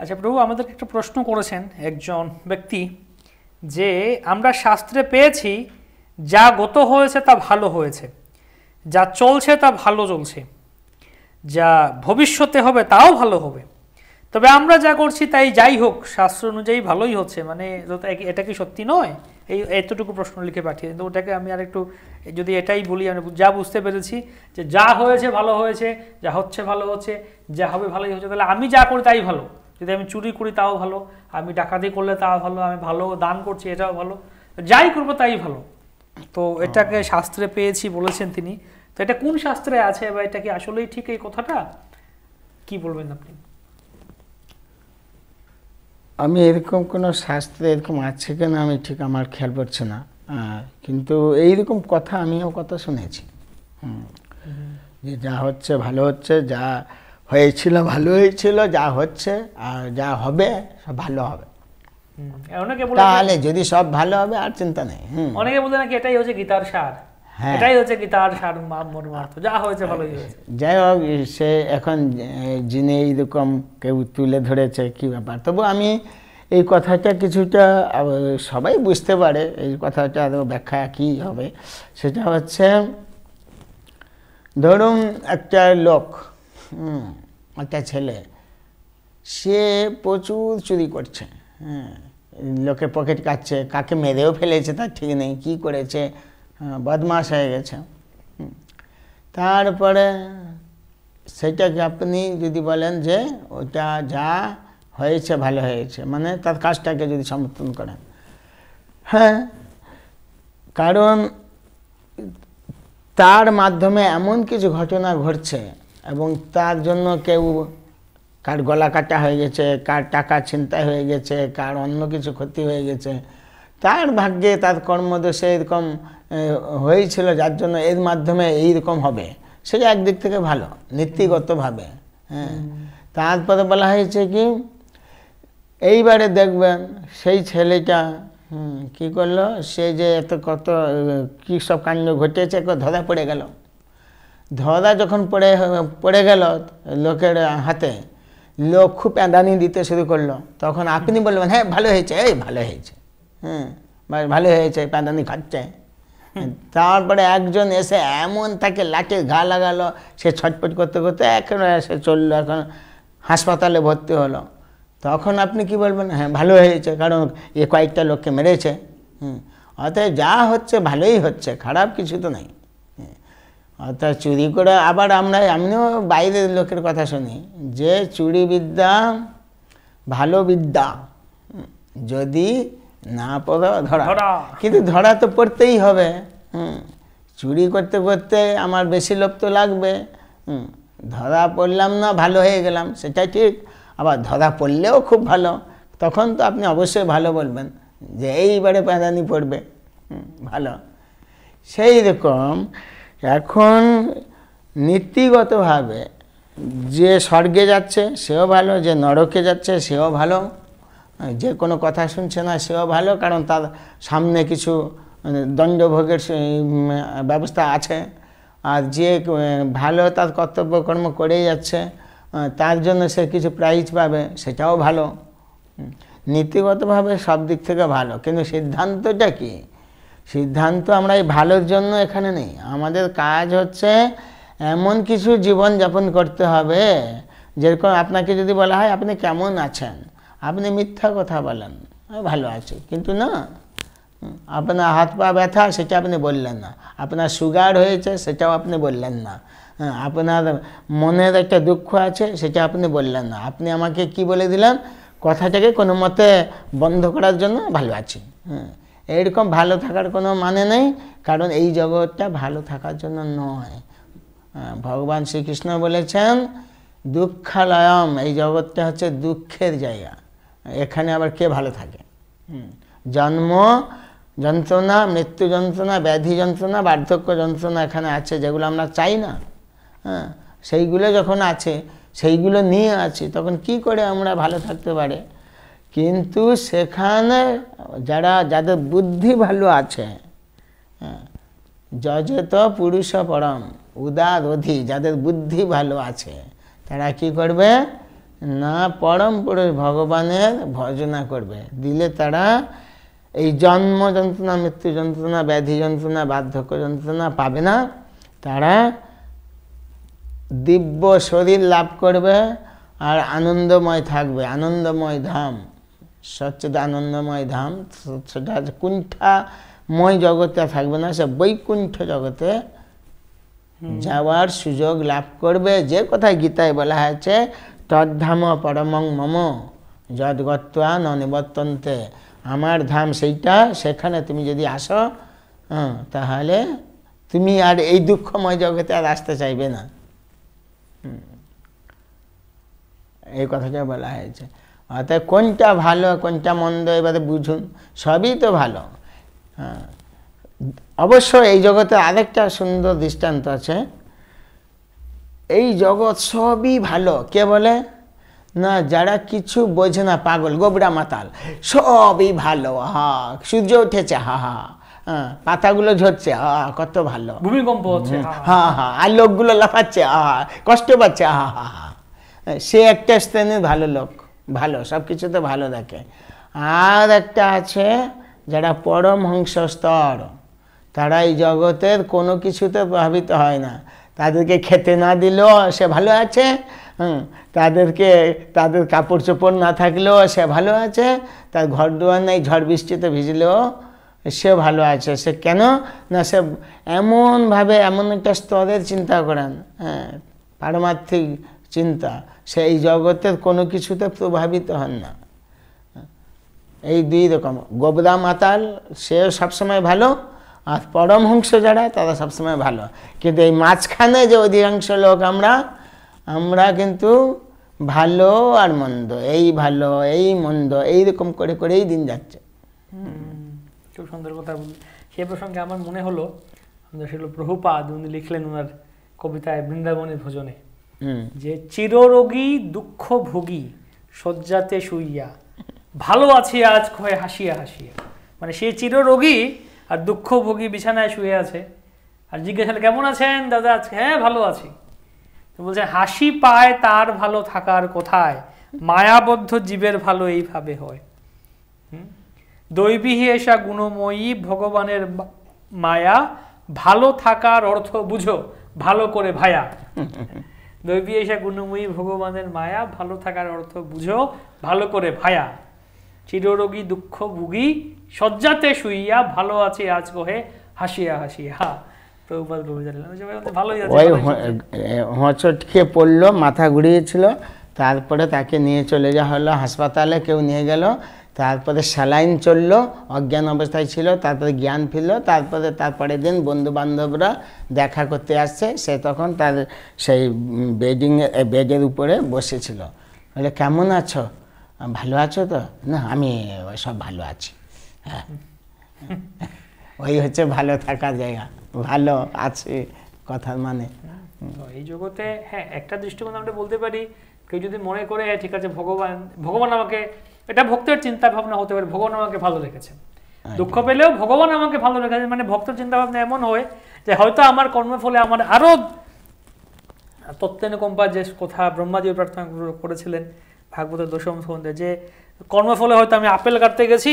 আচ্ছা প্রভু আমাদেরকে একটা প্রশ্ন করেছেন একজন ব্যক্তি যে আমরা শাস্ত্রে পেয়েছি যা গত হয়েছে তা ভালো হয়েছে যা চলছে তা ভালো চলছে যা ভবিষ্যতে হবে তাও ভালো হবে তবে আমরা যা করছি তাই যাই হোক শাস্ত্র অনুযায়ী ভালোই হচ্ছে মানে এটা কি সত্যি নয় এই এতটুকু প্রশ্ন লিখে পাঠিয়ে কিন্তু ওটাকে আমি আর একটু যদি এটাই বলি আমি যা বুঝতে পেরেছি যে যা হয়েছে ভালো হয়েছে যা হচ্ছে ভালো হচ্ছে যা হবে ভালোই হচ্ছে তাহলে আমি যা করি তাই ভালো যদি আমি চুরি করি তাও ভালো আমি ডাকাতি করলে তাও ভালো আমি ভালো দান করছি এটাও ভালো যাই করবো তাই ভালো তো এটাকে শাস্ত্রে পেয়েছি বলেছেন তিনি তো এটা কোন শাস্ত্রে আছে বা এটা কি আসলেই ঠিক এই কথাটা কি বলবেন আপনি আমি এরকম কোনো শাস্ত্রে এরকম আছে কিনা আমি ঠিক আমার খেয়াল পড়ছে না কিন্তু এইরকম কথা আমিও কথা শুনেছি যে যা হচ্ছে ভালো হচ্ছে যা হয়েছিল ভালো হয়েছিল যা হচ্ছে আর যা হবে সব ভালো হবে অনেকে তাহলে যদি সব ভালো হবে আর চিন্তা নেই অনেকে বলে নাকি এটাই হচ্ছে গীতার সার হ্যাঁ। এটাই হচ্ছে গীতার সার মর্মার্থ যা হয়েছে ভালোই হয়েছে যাই হোক সে এখন যিনি এইরকম কেউ তুলে ধরেছে কি ব্যাপার তবু আমি এই কথাটা কিছুটা সবাই বুঝতে পারে এই কথাটা ব্যাখ্যা কী হবে সেটা হচ্ছে ধরুন একটা লোক একটা ছেলে সে প্রচুর চুরি করছে হ্যাঁ লোকে পকেট কাটছে কাকে মেরেও ফেলেছে তার ঠিক নেই কী করেছে বদমাস হয়ে গেছে তারপরে সেটাকে আপনি যদি বলেন যে ওটা যা হয়েছে ভালো হয়েছে মানে তার কাজটাকে যদি সমর্থন করেন হ্যাঁ কারণ তার মাধ্যমে এমন কিছু ঘটনা ঘটছে এবং তার জন্য কেউ কার গলা কাটা হয়ে গেছে কার টাকা ছিনতাই হয়ে গেছে কার অন্য কিছু ক্ষতি হয়ে গেছে তার ভাগ্যে তার কর্মদোষে এরকম হয়েছিল যার জন্য এর মাধ্যমে এইরকম হবে সেটা একদিক থেকে ভালো নীতিগতভাবে হ্যাঁ তারপরে বলা হয়েছে কি এইবারে দেখবেন সেই ছেলেটা কি করলো সে যে এত কত কী সব কাণ্ড ঘটেছে ধরা পড়ে গেল ধরা যখন পড়ে পড়ে গেল লোকের হাতে লোক খুব প্যাঁদানি দিতে শুরু করলো তখন আপনি বলবেন হ্যাঁ ভালো হয়েছে এই ভালো হয়েছে হ্যাঁ ভালো হয়েছে প্যাঁদানি খাচ্ছে তারপরে একজন এসে এমন তাকে লাঠির ঘা লাগালো সে ছটপট করতে করতে এখন সে চললো এখন হাসপাতালে ভর্তি হলো তখন আপনি কি বলবেন হ্যাঁ ভালো হয়েছে কারণ এ কয়েকটা লোককে মেরেছে হুম অতএব যা হচ্ছে ভালোই হচ্ছে খারাপ কিছু তো নাই অর্থাৎ চুরি করে আবার আমরা আমিও বাইরের লোকের কথা শুনি যে চুরি বিদ্যা ভালো বিদ্যা যদি না পড়ো ধরা কিন্তু ধরা তো পড়তেই হবে চুরি করতে করতে আমার বেশি লোভ তো লাগবে ধরা পড়লাম না ভালো হয়ে গেলাম সেটা ঠিক আবার ধরা পড়লেও খুব ভালো তখন তো আপনি অবশ্যই ভালো বলবেন যে এইবারে প্যাঁদানি পড়বে ভালো সেই রকম এখন নীতিগতভাবে যে স্বর্গে যাচ্ছে সেও ভালো যে নরকে যাচ্ছে সেও ভালো যে কোনো কথা শুনছে না সেও ভালো কারণ তার সামনে কিছু মানে দণ্ডভোগের ব্যবস্থা আছে আর যে ভালো তার কর্তব্য কর্ম করেই যাচ্ছে তার জন্য সে কিছু প্রাইজ পাবে সেটাও ভালো নীতিগতভাবে সব দিক থেকে ভালো কিন্তু সিদ্ধান্তটা কী সিদ্ধান্ত আমরা এই ভালোর জন্য এখানে নেই আমাদের কাজ হচ্ছে এমন কিছু জীবন যাপন করতে হবে যেরকম আপনাকে যদি বলা হয় আপনি কেমন আছেন আপনি মিথ্যা কথা বলেন ভালো আছি কিন্তু না আপনার হাত পা ব্যথা সেটা আপনি বললেন না আপনার সুগার হয়েছে সেটাও আপনি বললেন না হ্যাঁ, আপনার মনের একটা দুঃখ আছে সেটা আপনি বললেন না আপনি আমাকে কি বলে দিলেন কথাটাকে কোনো মতে বন্ধ করার জন্য ভালো আছি হ্যাঁ এরকম ভালো থাকার কোনো মানে নেই কারণ এই জগৎটা ভালো থাকার জন্য নয় ভগবান শ্রীকৃষ্ণ বলেছেন দুঃখালয়ম এই জগৎটা হচ্ছে দুঃখের জায়গা এখানে আবার কে ভালো থাকে জন্ম যন্ত্রণা মৃত্যু যন্ত্রণা ব্যাধি যন্ত্রণা বার্ধক্য যন্ত্রণা এখানে আছে যেগুলো আমরা চাই না হ্যাঁ সেইগুলো যখন আছে সেইগুলো নিয়ে আছি তখন কি করে আমরা ভালো থাকতে পারে কিন্তু সেখানে যারা যাদের বুদ্ধি ভালো আছে হ্যাঁ, যজত পুরুষ পরম উদার অধি যাদের বুদ্ধি ভালো আছে তারা কি করবে না পরম পুরুষ ভগবানের ভজনা করবে দিলে তারা এই জন্ম যন্ত্রণা মৃত্যু যন্ত্রণা ব্যাধি যন্ত্রণা বার্ধক্য যন্ত্রণা পাবে না তারা দিব্য শরীর লাভ করবে আর আনন্দময় থাকবে আনন্দময় ধাম সচ্চিদানন্দময় ধাম সেটা কুণ্ঠাময় জগতে থাকবে না সে বৈকুণ্ঠ জগতে যাওয়ার সুযোগ লাভ করবে যে কথায় গীতায় বলা হয়েছে তদ্ধাম পরমং মম যদ্গত্বা ননিবর্তন্তে আমার ধাম সেইটা সেখানে তুমি যদি আসো হ্যাঁ, তাহলে তুমি আর এই দুঃখময় জগতে আর আসতে চাইবে না এই কথাটা বলা হয়েছে অর্থাৎ কোনটা ভালো কোনটা মন্দ এবারে বুঝুন সবই তো ভালো হ্যাঁ অবশ্য এই জগতে আরেকটা সুন্দর দৃষ্টান্ত আছে এই জগৎ সবই ভালো কে বলে না যারা কিছু বোঝে না পাগল গোবরা মাতাল সবই ভালো হা সূর্য উঠেছে হা হা হ্যাঁ, পাতাগুলো ঝরছে আ কত ভালো ভূমিকম্প হচ্ছে হা হা হ্যাঁ, হ্যাঁ, আর লোকগুলো লাফাচ্ছে আহা কষ্ট পাচ্ছে আহা হা সে একটা শ্রেণীর ভালো লোক ভালো সব কিছুতে ভালো দেখে আর একটা আছে যারা পরমহংস স্তর তারা এই জগতের কোনো কিছুতে প্রভাবিত হয় না তাদেরকে খেতে না দিলেও সে ভালো আছে হুম তাদেরকে তাদের কাপড় চোপড় না থাকলেও সে ভালো আছে তার ঘর দুয়ার নাই ঝড় বৃষ্টিতে ভিজলেও সে ভালো আছে সে কেন না সে এমনভাবে এমন একটা স্তরের চিন্তা করেন হ্যাঁ পারমার্থিক চিন্তা সে এই জগতের কোনো কিছুতে প্রভাবিত হন না এই দুই রকম গোবদা মাতাল সে সবসময় ভালো আর পরমহংস যারা তারা সবসময় ভালো কিন্তু এই মাঝখানে যে অধিকাংশ লোক আমরা আমরা কিন্তু ভালো আর মন্দ এই ভালো এই মন্দ এইরকম করে করেই দিন যাচ্ছে খুব সুন্দর কথা সে প্রসঙ্গে আমার মনে হলো সেগুলো প্রভুপাদ উনি লিখলেন ওনার কবিতায় বৃন্দাবনের ভোজনে যে চিররোগী দুঃখ ভোগী শয্যাতে শুইয়া ভালো আছে আজ ক্ষয়ে হাসিয়া হাসিয়া মানে সে চিররোগী আর দুঃখ ভোগী বিছানায় শুয়ে আছে আর জিজ্ঞাসা কেমন আছেন দাদা আজকে হ্যাঁ ভালো আছি তো বলছে হাসি পায় তার ভালো থাকার কোথায় মায়াবদ্ধ জীবের ভালো এইভাবে হয় দৈবী এসা গুণময়ী ভগবানের মায়া ভালো থাকার অর্থ বুঝো ভালো করে ভায়া দৈবী গুণময়ী ভগবানের মায়া ভালো থাকার অর্থ বুঝো ভালো করে ভায়া চিররোগী দুঃখ ভুগী শয্যাতে শুইয়া ভালো আছে আজ কহে হাসিয়া হাসিয়া হোঁচটকে পড়লো মাথা ঘুরিয়েছিল তারপরে তাকে নিয়ে চলে যাওয়া হলো হাসপাতালে কেউ নিয়ে গেল তারপরে স্যালাইন চলল অজ্ঞান অবস্থায় ছিল তারপরে জ্ঞান ফিরল তারপরে তারপরের দিন বন্ধু বান্ধবরা দেখা করতে আসছে সে তখন তার সেই বেডিং বেডের উপরে বসেছিল বলে কেমন আছো ভালো আছো তো না আমি সব ভালো আছি হ্যাঁ ওই হচ্ছে ভালো থাকা জায়গা ভালো আছে কথার মানে এই জগতে হ্যাঁ একটা দৃষ্টিকোণ আমরা বলতে পারি কেউ যদি মনে করে হ্যাঁ, ঠিক আছে ভগবান ভগবান আমাকে এটা ভক্তের চিন্তা ভাবনা হতে পারে ভগবান আমাকে ভালো রেখেছে দুঃখ পেলেও ভগবান আমাকে ভালো রেখেছে মানে ভক্তের চিন্তা ভাবনা এমন হয় যে হয়তো আমার ফলে আমার আরও তত্ত্বেনুকম্পা যে কথা ব্রহ্মাদেব প্রার্থনা করেছিলেন ভাগবত দশম সন্ধ্যে যে ফলে হয়তো আমি আপেল কাটতে গেছি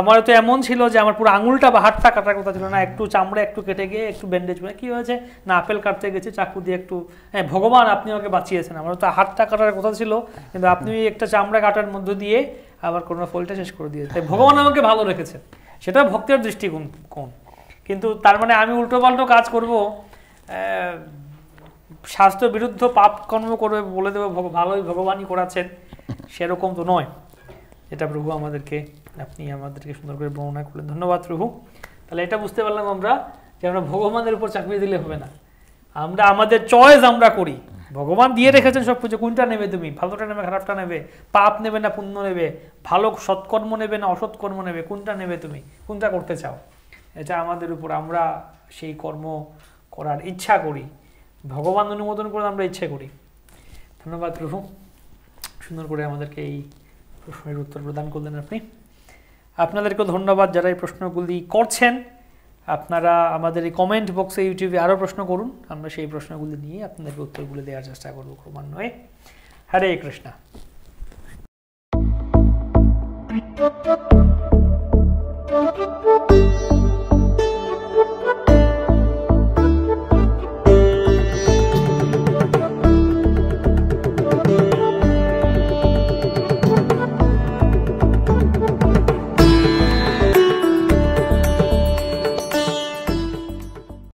আমার তো এমন ছিল যে আমার পুরো আঙুলটা বা হাতটা কাটার কথা ছিল না একটু চামড়া একটু কেটে গিয়ে একটু ব্যান্ডেজ মানে কী হয়েছে না আপেল কাটতে গেছি চাকু দিয়ে একটু হ্যাঁ ভগবান আপনি আমাকে বাঁচিয়েছেন আমার তো হাতটা কাটার কথা ছিল কিন্তু আপনি একটা চামড়া কাটার মধ্য দিয়ে আবার কোনো ফলটা শেষ করে দিয়েছে তাই ভগবান আমাকে ভালো রেখেছে সেটা ভক্তের দৃষ্টিকোণ কোণ কিন্তু তার মানে আমি উল্টো পাল্টো কাজ করব স্বাস্থ্য বিরুদ্ধ পাপ কর্ম করবে বলে দেবো ভালোই ভগবানই করাচ্ছেন সেরকম তো নয় এটা প্রভু আমাদেরকে আপনি আমাদেরকে সুন্দর করে বর্ণনা করলেন ধন্যবাদ প্রভু তাহলে এটা বুঝতে পারলাম আমরা যে আমরা ভগবানের উপর চাকরি দিলে হবে না আমরা আমাদের চয়েস আমরা করি ভগবান দিয়ে রেখেছেন সব কিছু কোনটা নেবে তুমি ভালোটা নেবে খারাপটা নেবে পাপ নেবে না পুণ্য নেবে ভালো সৎকর্ম নেবে না অসৎকর্ম নেবে কোনটা নেবে তুমি কোনটা করতে চাও এটা আমাদের উপর আমরা সেই কর্ম করার ইচ্ছা করি ভগবান অনুমোদন করে আমরা ইচ্ছে করি ধন্যবাদ প্রভু সুন্দর করে আমাদেরকে এই প্রশ্নের উত্তর প্রদান করলেন আপনি আপনাদেরকেও ধন্যবাদ যারা এই প্রশ্নগুলি করছেন আপনারা আমাদের এই কমেন্ট বক্সে ইউটিউবে আরও প্রশ্ন করুন আমরা সেই প্রশ্নগুলো নিয়ে আপনাদেরকে উত্তরগুলো দেওয়ার চেষ্টা করব ক্রমান্বয়ে হরে কৃষ্ণা Thank you.